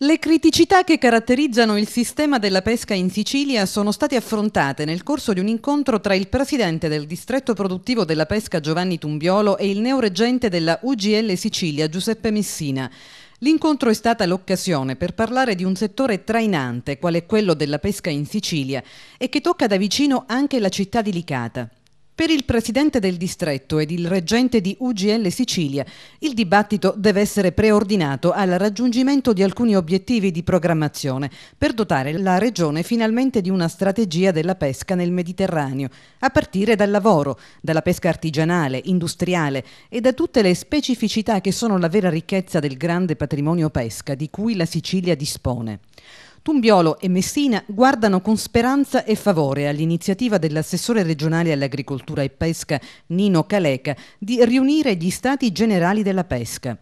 Le criticità che caratterizzano il sistema della pesca in Sicilia sono state affrontate nel corso di un incontro tra il presidente del distretto produttivo della pesca Giovanni Tumbiolo e il neoreggente della UGL Sicilia Giuseppe Messina. L'incontro è stata l'occasione per parlare di un settore trainante quale quello della pesca in Sicilia e che tocca da vicino anche la città di Licata. Per il presidente del distretto ed il reggente di UGL Sicilia, il dibattito deve essere preordinato al raggiungimento di alcuni obiettivi di programmazione per dotare la regione finalmente di una strategia della pesca nel Mediterraneo, a partire dal lavoro, dalla pesca artigianale, industriale e da tutte le specificità che sono la vera ricchezza del grande patrimonio pesca di cui la Sicilia dispone. Tumbiolo e Messina guardano con speranza e favore all'iniziativa dell'assessore regionale all'agricoltura e pesca Nino Caleca di riunire gli stati generali della pesca.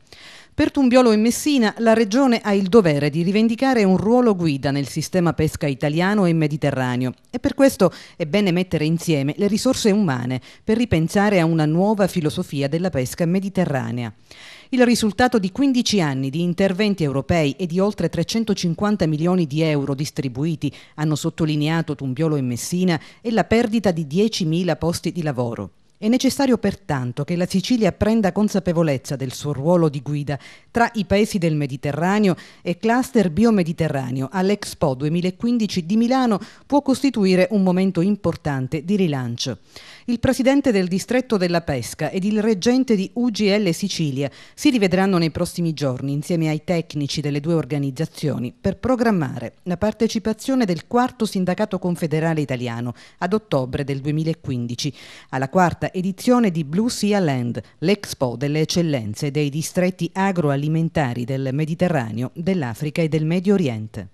Per Tumbiolo e Messina la regione ha il dovere di rivendicare un ruolo guida nel sistema pesca italiano e mediterraneo e per questo è bene mettere insieme le risorse umane per ripensare a una nuova filosofia della pesca mediterranea. Il risultato di 15 anni di interventi europei e di oltre 350 milioni di euro distribuiti, hanno sottolineato Tumbiolo e Messina, è la perdita di 10.000 posti di lavoro. È necessario pertanto che la Sicilia prenda consapevolezza del suo ruolo di guida tra i paesi del Mediterraneo e cluster biomediterraneo all'Expo 2015 di Milano può costituire un momento importante di rilancio. Il presidente del distretto della pesca ed il reggente di UGL Sicilia si rivedranno nei prossimi giorni insieme ai tecnici delle due organizzazioni per programmare la partecipazione del quarto sindacato confederale italiano ad ottobre del 2015 alla quarta edizione di Blue Sea Land, l'expo delle eccellenze dei distretti agroalimentari del Mediterraneo, dell'Africa e del Medio Oriente.